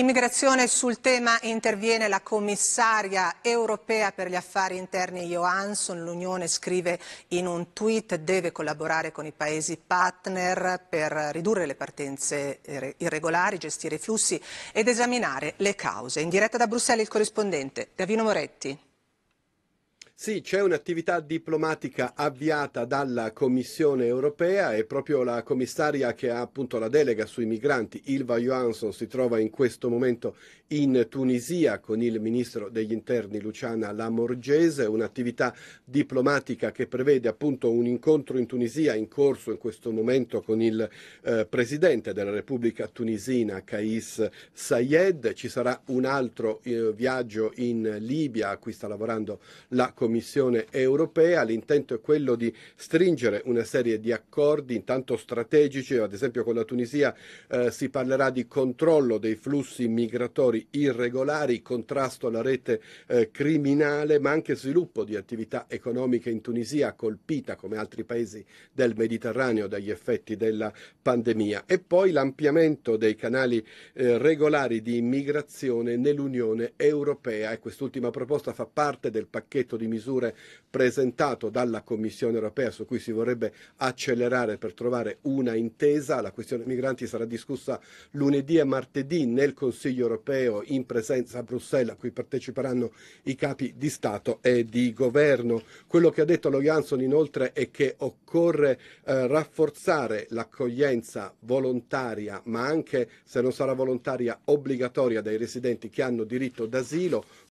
Immigrazione sul tema interviene la commissaria europea per gli affari interni Johansson. L'Unione scrive in un tweet deve collaborare con i paesi partner per ridurre le partenze irregolari, gestire i flussi ed esaminare le cause. In diretta da Bruxelles il corrispondente Davino Moretti. Sì, c'è un'attività diplomatica avviata dalla Commissione europea e proprio la commissaria che ha appunto la delega sui migranti, Ilva Johansson, si trova in questo momento in Tunisia con il ministro degli interni Luciana Lamorgese, un'attività diplomatica che prevede appunto un incontro in Tunisia in corso in questo momento con il eh, presidente della Repubblica tunisina Kais Sayed, ci sarà un altro eh, viaggio in Libia a cui sta lavorando la Commissione Commissione europea. L'intento è quello di stringere una serie di accordi, intanto strategici, ad esempio con la Tunisia eh, si parlerà di controllo dei flussi migratori irregolari, contrasto alla rete eh, criminale, ma anche sviluppo di attività economiche in Tunisia colpita come altri paesi del Mediterraneo dagli effetti della pandemia e poi l'ampliamento dei canali eh, regolari di immigrazione nell'Unione Europea e quest'ultima proposta fa parte del pacchetto di misure misure presentato dalla Commissione europea su cui si vorrebbe accelerare per trovare una intesa. La questione migranti sarà discussa lunedì e martedì nel Consiglio europeo in presenza a Bruxelles a cui parteciperanno i capi di Stato e di governo. Quello che ha detto lo Jansson inoltre è che occorre eh, rafforzare l'accoglienza volontaria ma anche se non sarà volontaria obbligatoria dei residenti che hanno diritto d'asilo